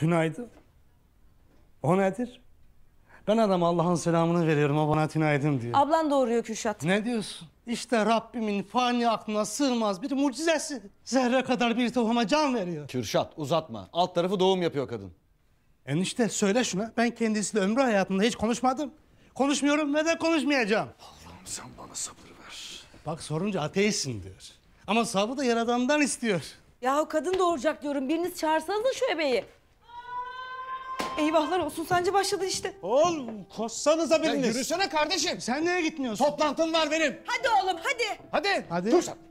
Tünaydın. O nedir? Ben adam Allah'ın selamını veriyorum, o bana tünaydın diyor. Ablan doğuruyor Kürşat. Ne diyorsun? İşte Rabbimin fani aklına sığmaz bir mucizesi. Zerre kadar bir tohuma can veriyor. Kürşat uzatma. Alt tarafı doğum yapıyor kadın. Enişte söyle şuna. Ben kendisiyle ömrü hayatımda hiç konuşmadım. Konuşmuyorum ve de konuşmayacağım. Allah'ım sen bana sabır ver. Bak sorunca ateistsin diyor. Ama sabrı da yaradandan istiyor. Yahu kadın doğuracak diyorum. Biriniz çağırsanız da şu ebeyi. Eyvahlar olsun sence başladı işte. Oğlum koşsanıza biriniz. Ya yürüsene kardeşim. Sen nereye gitmiyorsun? Toplantım var benim. Hadi oğlum hadi. Hadi. Hadi. Dur sen.